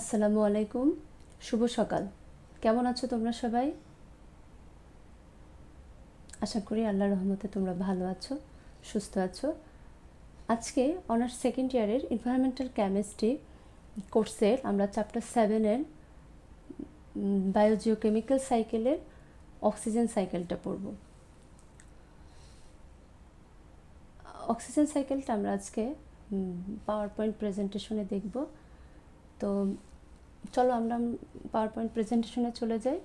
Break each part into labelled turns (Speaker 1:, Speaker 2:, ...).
Speaker 1: আসসালামু আলাইকুম শুভ সকাল কেমন আছো তোমরা সবাই আশা করি আল্লাহ রহমতে তোমরা ভালো আছো সুস্থ আছো আজকে অনার্স সেকেন্ড ইয়ারের ইনভায়রনমেন্টাল কেমিস্ট্রি কোর্সের আমরা চ্যাপ্টার সেভেনের বায়োজিওকেমিক্যাল সাইকেলের অক্সিজেন সাইকেলটা পড়ব অক্সিজেন সাইকেলটা আমরা আজকে পাওয়ার পয়েন্ট প্রেজেন্টেশনে দেখব তো চলো আমরা পাওয়ার পয়েন্ট প্রেজেন্টেশনে চলে যাই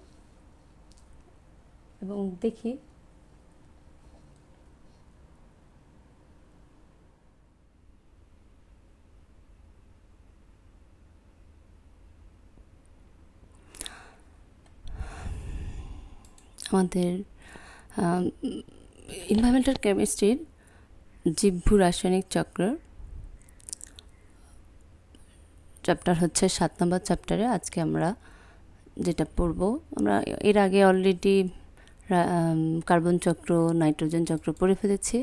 Speaker 1: এবং দেখি আমাদের ইনভারমেন্টাল কেমিস্ট্রির জীবভূ রাসায়নিক চক্রের চ্যাপ্টার হচ্ছে সাত নম্বর চ্যাপ্টারে আজকে আমরা যেটা পড়ব আমরা এর আগে অলরেডি কার্বন চক্র নাইট্রোজেন চক্র পড়ে ফেলেছি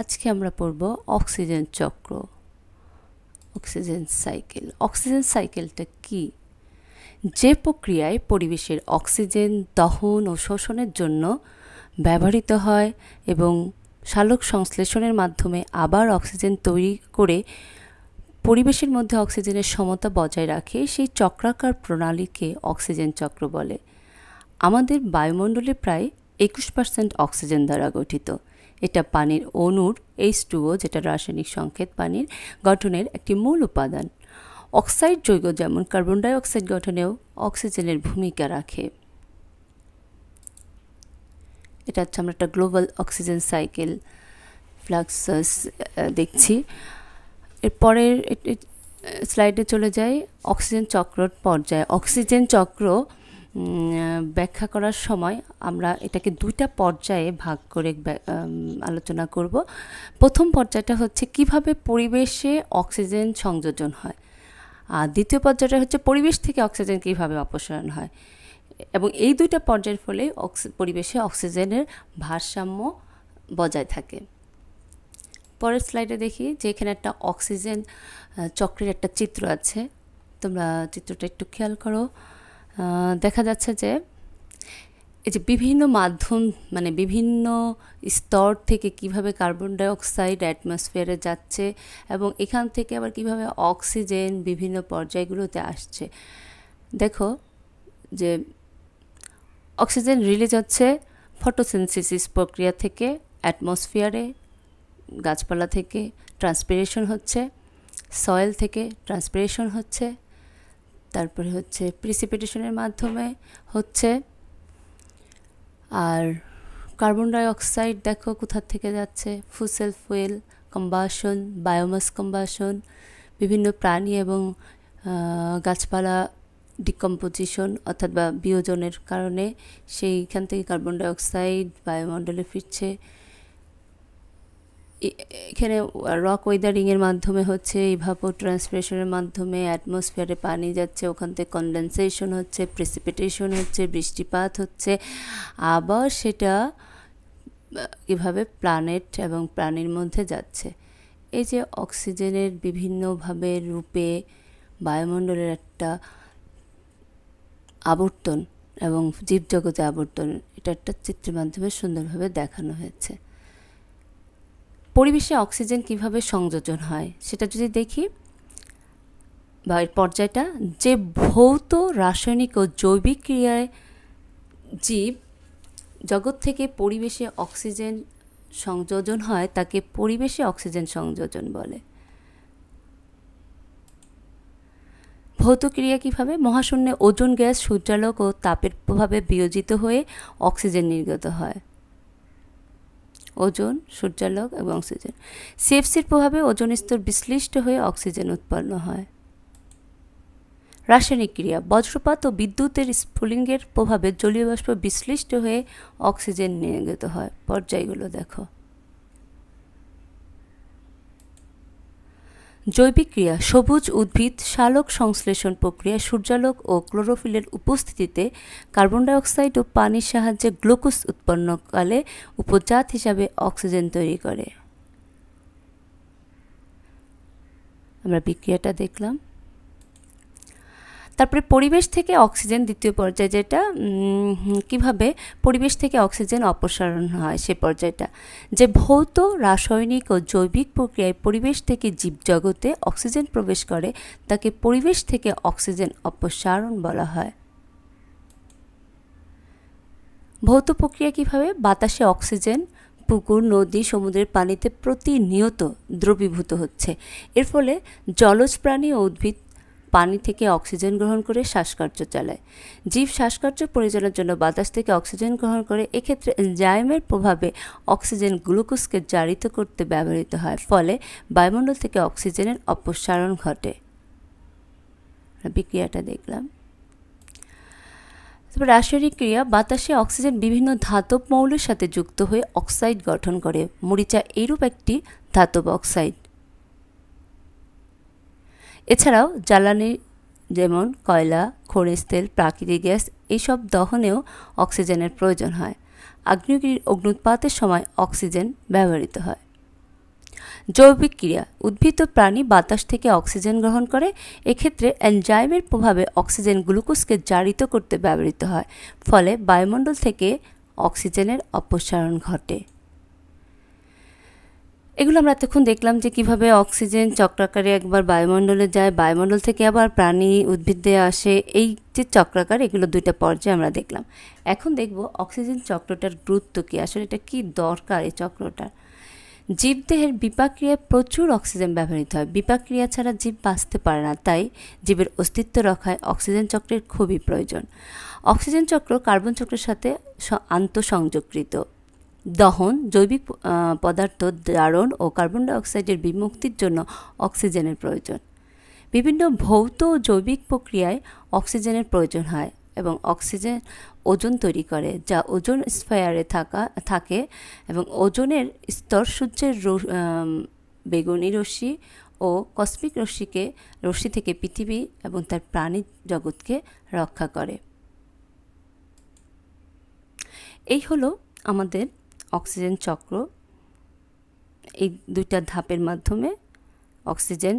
Speaker 1: আজকে আমরা পড়ব অক্সিজেন চক্র অক্সিজেন সাইকেল অক্সিজেন সাইকেলটা কি যে প্রক্রিয়ায় পরিবেশের অক্সিজেন দহন ও শোষণের জন্য ব্যবহৃত হয় এবং সালোক সংশ্লেষণের মাধ্যমে আবার অক্সিজেন তৈরি করে পরিবেশের মধ্যে অক্সিজেনের সমতা বজায় রাখে সেই চক্রাকার প্রণালীকে অক্সিজেন চক্র বলে আমাদের বায়ুমণ্ডলে প্রায় একুশ পার্সেন্ট অক্সিজেন দ্বারা গঠিত এটা পানির অণুর এইচ টুও যেটা রাসায়নিক সংকেত পানির গঠনের একটি মূল উপাদান অক্সাইড যৌগ যেমন কার্বন ডাইঅক্সাইড গঠনেও অক্সিজেনের ভূমিকা রাখে এটা হচ্ছে আমরা একটা গ্লোবাল অক্সিজেন সাইকেল ফ্লাক্সাস দেখছি এরপরের স্লাইডে চলে যাই অক্সিজেন চক্র পর্যায়ে অক্সিজেন চক্র ব্যাখ্যা করার সময় আমরা এটাকে দুইটা পর্যায়ে ভাগ করে আলোচনা করব প্রথম পর্যায়টা হচ্ছে কিভাবে পরিবেশে অক্সিজেন সংযোজন হয় আর দ্বিতীয় পর্যায়টা হচ্ছে পরিবেশ থেকে অক্সিজেন কিভাবে অপসারণ হয় এবং এই দুইটা পর্যায়ের ফলে পরিবেশে অক্সিজেনের ভারসাম্য বজায় থাকে পরের স্লাইডে দেখি যে এখানে একটা অক্সিজেন চক্রের একটা চিত্র আছে তোমরা চিত্রটা একটু খেয়াল করো দেখা যাচ্ছে যে এই যে বিভিন্ন মাধ্যম মানে বিভিন্ন স্তর থেকে কিভাবে কার্বন ডাইঅক্সাইড অ্যাটমসফিয়ারে যাচ্ছে এবং এখান থেকে আবার কিভাবে অক্সিজেন বিভিন্ন পর্যায়গুলোতে আসছে দেখো যে অক্সিজেন রিলিজ হচ্ছে ফটোসেন্সিস প্রক্রিয়া থেকে অ্যাটমসফিয়ারে গাছপালা থেকে ট্রান্সপিরেশন হচ্ছে সয়েল থেকে ট্রান্সপিরেশন হচ্ছে তারপরে হচ্ছে প্রিসিপিটেশনের মাধ্যমে হচ্ছে আর কার্বন ডাইঅক্সাইড দেখো কোথার থেকে যাচ্ছে fossil fuel combustion biomass combustion বিভিন্ন প্রাণী এবং গাছপালা ডিকম্পোজিশন অর্থাৎ বা বিয়োজনের কারণে সেইখান থেকে কার্বন ডাইঅক্সাইড বায়ুমণ্ডলে ফিরছে এখানে রক ওয়েদারিংয়ের মাধ্যমে হচ্ছে ইভাপো ট্রান্সপিরেশনের মাধ্যমে অ্যাটমসফিয়ারে পানি যাচ্ছে ওখান থেকে কনডেনসেশন হচ্ছে প্রেসিপিটেশন হচ্ছে বৃষ্টিপাত হচ্ছে আবার সেটা কীভাবে প্ল্যানেট এবং প্রাণীর মধ্যে যাচ্ছে এই যে অক্সিজেনের বিভিন্নভাবে রূপে বায়ুমণ্ডলের একটা আবর্তন এবং জীবজগতে আবর্তন এটা একটা চিত্রের মাধ্যমে সুন্দরভাবে দেখানো হয়েছে পরিবেশে অক্সিজেন কিভাবে সংযোজন হয় সেটা যদি দেখি বা এর পর্যায়টা যে ভৌত রাসায়নিক ও জৈবিক ক্রিয়ায় জীব জগৎ থেকে পরিবেশে অক্সিজেন সংযোজন হয় তাকে পরিবেশে অক্সিজেন সংযোজন বলে ভৌত ক্রিয়া কীভাবে মহাশূন্যে ওজন গ্যাস সূর্যালোক ও তাপের প্রভাবে বিয়োজিত হয়ে অক্সিজেন নির্গত হয় ওজন সূর্যালোক এবং অক্সিজেন সিএফসির প্রভাবে ওজন স্তর বিশ্লিষ্ট হয়ে অক্সিজেন উৎপন্ন হয় রাসায়নিক ক্রিয়া বজ্রপাত ও বিদ্যুতের স্ফুলিঙ্গের প্রভাবে জলীয় বাষ্প বিশ্লিষ্ট হয়ে অক্সিজেন নির্গত হয় পর্যায়গুলো দেখো জৈবিক ক্রিয়া সবুজ উদ্ভিদ সালোক সংশ্লেষণ প্রক্রিয়া সূর্যালোক ও ক্লোরোফিলের উপস্থিতিতে কার্বন ডাইঅক্সাইড ও পানির সাহায্যে গ্লুকোজ উৎপন্নকালে উপজাত হিসাবে অক্সিজেন তৈরি করে আমরা বিক্রিয়াটা দেখলাম তারপরে পরিবেশ থেকে অক্সিজেন দ্বিতীয় পর্যায়ে যেটা কিভাবে পরিবেশ থেকে অক্সিজেন অপসারণ হয় সে পর্যায়টা যে ভৌত রাসায়নিক ও জৈবিক প্রক্রিয়ায় পরিবেশ থেকে জীবজগতে অক্সিজেন প্রবেশ করে তাকে পরিবেশ থেকে অক্সিজেন অপসারণ বলা হয় ভৌত প্রক্রিয়া কীভাবে বাতাসে অক্সিজেন পুকুর নদী সমুদ্রের পানিতে প্রতিনিয়ত দ্রবীভূত হচ্ছে এর ফলে জলজ প্রাণী ও উদ্ভিদ পানি থেকে অক্সিজেন গ্রহণ করে শ্বাসকার্য চালায় জীব শ্বাসকার্য পরিচালনার জন্য বাতাস থেকে অক্সিজেন গ্রহণ করে এক্ষেত্রে এনজাইমের প্রভাবে অক্সিজেন গ্লুকোজকে জারিত করতে ব্যবহৃত হয় ফলে বায়ুমণ্ডল থেকে অক্সিজেনের অপসারণ ঘটে বিক্রিয়াটা দেখলাম তারপর রাসায়নিক ক্রিয়া বাতাসে অক্সিজেন বিভিন্ন ধাতব মৌলের সাথে যুক্ত হয়ে অক্সাইড গঠন করে মরিচা এরূপ একটি ধাতব অক্সাইড এছাড়াও জ্বালানি যেমন কয়লা খনিজ তেল প্রাকৃতিক গ্যাস এইসব দহনেও অক্সিজেনের প্রয়োজন হয় আগ্নেয়গিরির অগ্নুৎপাতের সময় অক্সিজেন ব্যবহৃত হয় জৈবিক ক্রিয়া উদ্ভিদ ও প্রাণী বাতাস থেকে অক্সিজেন গ্রহণ করে এক্ষেত্রে এনজাইমের প্রভাবে অক্সিজেন গ্লুকোজকে জারিত করতে ব্যবহৃত হয় ফলে বায়ুমণ্ডল থেকে অক্সিজেনের অপসারণ ঘটে এগুলো আমরা এতক্ষণ দেখলাম যে কিভাবে অক্সিজেন চক্রাকারে একবার বায়ুমণ্ডলে যায় বায়ুমণ্ডল থেকে আবার প্রাণী উদ্ভিদে আসে এই যে চক্রাকার এগুলো দুইটা পর্যায়ে আমরা দেখলাম এখন দেখব অক্সিজেন চক্রটার গুরুত্ব কী আসলে এটা কী দরকার এই চক্রটার জীবদেহের বিপাক্রিয়ায় প্রচুর অক্সিজেন ব্যবহৃত হয় বিপাক্রিয়া ছাড়া জীব বাঁচতে পারে না তাই জীবের অস্তিত্ব রক্ষায় অক্সিজেন চক্রের খুবই প্রয়োজন অক্সিজেন চক্র কার্বন চক্রের সাথে আন্তঃসংযোগকৃত দহন জৈবিক পদার্থ জারণ ও কার্বন ডাইঅক্সাইডের বিমুক্তির জন্য অক্সিজেনের প্রয়োজন বিভিন্ন ভৌত ও জৈবিক প্রক্রিয়ায় অক্সিজেনের প্রয়োজন হয় এবং অক্সিজেন ওজন তৈরি করে যা ওজন স্পায়ারে থাকা থাকে এবং ওজনের স্তর সূর্যের বেগুনি রশ্মি ও কসমিক রশ্মিকে রশ্মি থেকে পৃথিবী এবং তার প্রাণী জগৎকে রক্ষা করে এই হলো আমাদের অক্সিজেন চক্র এই দুইটা ধাপের মাধ্যমে অক্সিজেন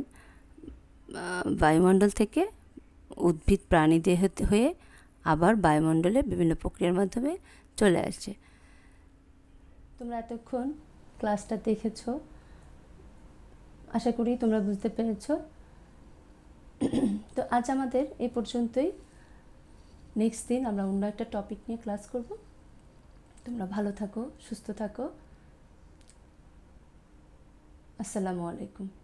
Speaker 1: বায়ুমণ্ডল থেকে উদ্ভিদ প্রাণী দেহ হয়ে আবার বায়ুমণ্ডলে বিভিন্ন প্রক্রিয়ার মাধ্যমে চলে আসছে তোমরা এতক্ষণ ক্লাসটা দেখেছ আশা করি তোমরা বুঝতে পেরেছ তো আজ আমাদের এ পর্যন্তই নেক্সট দিন আমরা অন্য একটা টপিক নিয়ে ক্লাস করবো তোমরা ভালো থাকো সুস্থ থাকো আসসালামু আলাইকুম